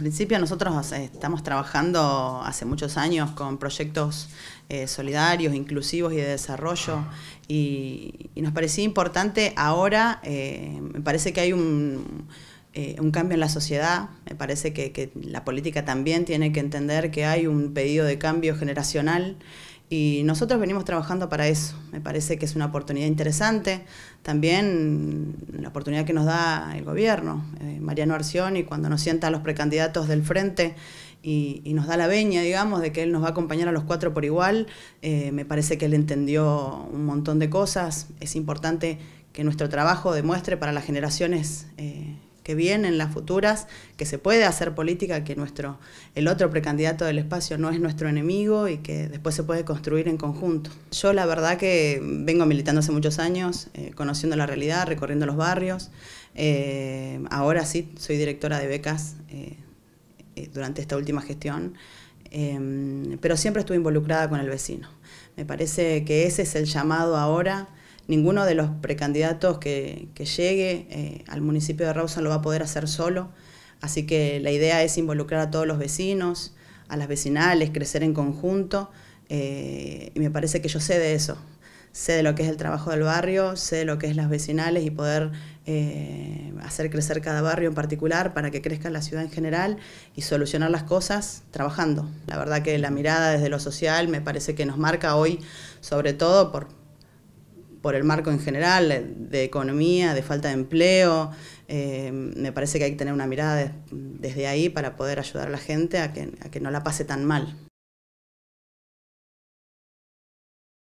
En principio nosotros estamos trabajando hace muchos años con proyectos eh, solidarios, inclusivos y de desarrollo y, nos parecía importante ahora, eh, me parece que hay eh, un, cambio en la sociedad, me parece que la política también tiene que entender que hay un pedido de cambio generacional y nosotros venimos trabajando para eso. Me parece que es una oportunidad interesante. También la oportunidad que nos da el gobierno. Eh, Mariano Mariano y cuando nos sienta a los precandidatos del frente y, nos da la veña, digamos, de que él nos va a acompañar a los cuatro por igual, eh, me parece que él entendió un montón de cosas. Es importante que nuestro trabajo demuestre para las generaciones. Eh, que vienen, las futuras, que se puede hacer política, que nuestro, el otro precandidato del espacio no es nuestro enemigo y que después se puede construir en conjunto. Yo la verdad que vengo militando hace muchos años, eh, conociendo la realidad, recorriendo los barrios. Eh, ahora sí, soy directora de becas eh, durante esta última gestión, em, pero siempre estuve involucrada con el vecino. Me parece que ese es el llamado ahora ninguno de los precandidatos que, llegue eh, al municipio de Rawson lo va a poder hacer solo, así que la idea es involucrar a todos los vecinos, a las vecinales, crecer en conjunto, eh, y me parece que yo sé de eso, sé de lo que es el trabajo del barrio, sé de lo que es las vecinales y poder eh, hacer crecer cada barrio en particular para que crezca la ciudad en general y solucionar las cosas trabajando. La verdad que la mirada desde lo social me parece que nos marca hoy, sobre todo por, por el marco en general eh, de economía, de falta de empleo. Eh, me parece que hay que tener una mirada desde ahí para poder ayudar a la gente a que no la pase tan mal.